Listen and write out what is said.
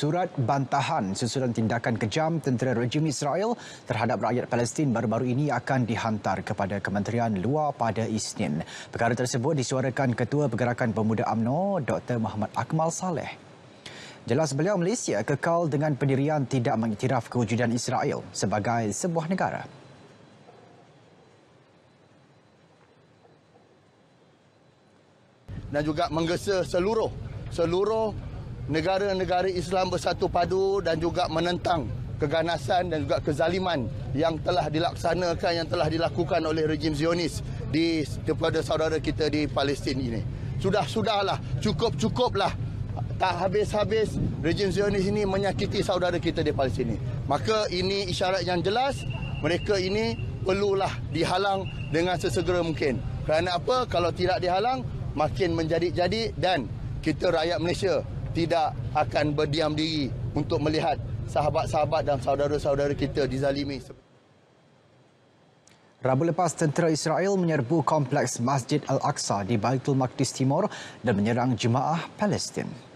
surat bantahan susulan tindakan kejam tentera rejim Israel terhadap rakyat Palestin baru-baru ini akan dihantar kepada Kementerian Luar pada Isnin. Perkara tersebut disuarakan Ketua Pergerakan Pemuda AMNO Dr. Muhammad Akmal Saleh. Jelas beliau Malaysia kekal dengan pendirian tidak mengiktiraf kewujudan Israel sebagai sebuah negara. dan juga menggesa seluruh seluruh negara-negara Islam bersatu padu dan juga menentang keganasan dan juga kezaliman yang telah dilaksanakan yang telah dilakukan oleh rejim Zionis di kepada saudara kita di Palestin ini. Sudah-sudahlah, cukup-cukuplah. Tak habis-habis rejim Zionis ini menyakiti saudara kita di Palestin ini. Maka ini isyarat yang jelas mereka ini perlulah dihalang dengan sesegera mungkin. Kerana apa? Kalau tidak dihalang makin menjadi-jadi dan kita rakyat Malaysia tidak akan berdiam diri untuk melihat sahabat-sahabat dan saudara-saudara kita dizalimi. Rabu lepas, tentera Israel menyerbu kompleks Masjid Al-Aqsa di Baitul Maqdis Timur dan menyerang jemaah Palestin.